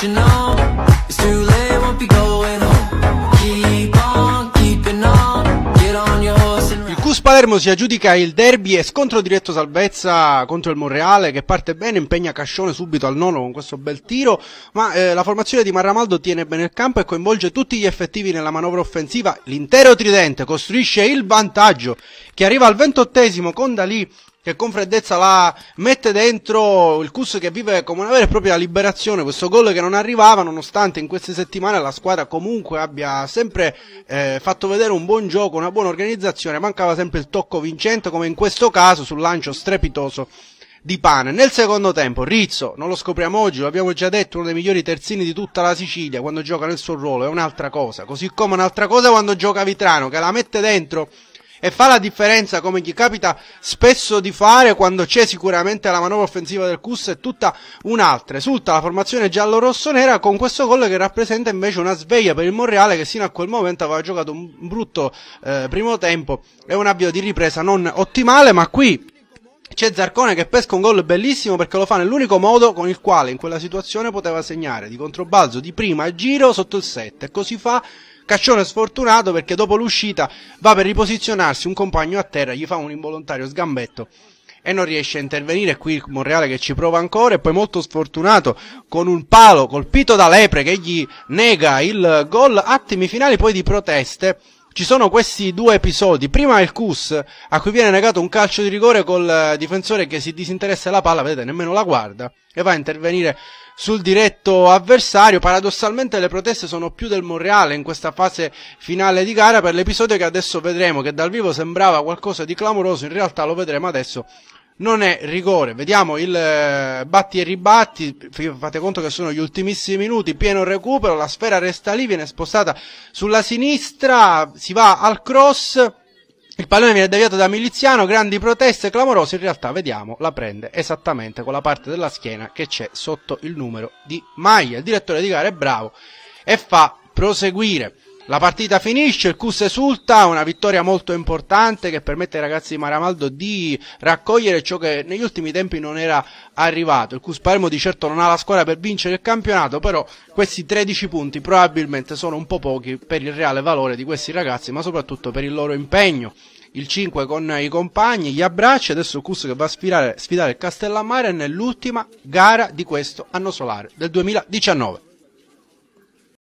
Il Cus Palermo si aggiudica il derby e scontro diretto salvezza contro il Monreale che parte bene, impegna Cascione subito al nono con questo bel tiro, ma eh, la formazione di Marramaldo tiene bene il campo e coinvolge tutti gli effettivi nella manovra offensiva. L'intero tridente costruisce il vantaggio che arriva al ventottesimo con Dalì che con freddezza la mette dentro il Cus che vive come una vera e propria liberazione, questo gol che non arrivava nonostante in queste settimane la squadra comunque abbia sempre eh, fatto vedere un buon gioco, una buona organizzazione, mancava sempre il tocco vincente come in questo caso sul lancio strepitoso di pane. Nel secondo tempo, Rizzo, non lo scopriamo oggi, lo abbiamo già detto, uno dei migliori terzini di tutta la Sicilia quando gioca nel suo ruolo, è un'altra cosa. Così come un'altra cosa quando gioca Vitrano, che la mette dentro e fa la differenza come gli capita spesso di fare quando c'è sicuramente la manovra offensiva del Cus e tutta un'altra. Esulta la formazione giallo-rossonera con questo gol che rappresenta invece una sveglia per il Monreale che sino a quel momento aveva giocato un brutto eh, primo tempo e un avvio di ripresa non ottimale, ma qui c'è Zarcone che pesca un gol bellissimo perché lo fa nell'unico modo con il quale in quella situazione poteva segnare di controbalzo di prima a giro sotto il 7 e così fa Caccione sfortunato perché dopo l'uscita va per riposizionarsi, un compagno a terra gli fa un involontario sgambetto e non riesce a intervenire. Qui il Monreale che ci prova ancora e poi molto sfortunato con un palo colpito da Lepre che gli nega il gol. Attimi finali poi di proteste ci sono questi due episodi. Prima il Cus, a cui viene negato un calcio di rigore col eh, difensore che si disinteressa la palla, vedete, nemmeno la guarda, e va a intervenire sul diretto avversario. Paradossalmente le proteste sono più del Monreale in questa fase finale di gara per l'episodio che adesso vedremo, che dal vivo sembrava qualcosa di clamoroso, in realtà lo vedremo adesso non è rigore. Vediamo il eh, batti e ribatti, fate conto che sono gli ultimissimi minuti, pieno recupero, la sfera resta lì, viene spostata sulla sinistra, si va al cross, il pallone viene deviato da Miliziano, grandi proteste, clamorose, in realtà vediamo, la prende esattamente con la parte della schiena che c'è sotto il numero di Maglia. Il direttore di gara è bravo e fa proseguire. La partita finisce, il Cus esulta, una vittoria molto importante che permette ai ragazzi di Maramaldo di raccogliere ciò che negli ultimi tempi non era arrivato. Il Cus Palermo di certo non ha la squadra per vincere il campionato, però questi 13 punti probabilmente sono un po' pochi per il reale valore di questi ragazzi, ma soprattutto per il loro impegno il 5 con i compagni, gli abbracci, adesso il Cus che va a sfidare, sfidare il Castellammare nell'ultima gara di questo anno solare del 2019.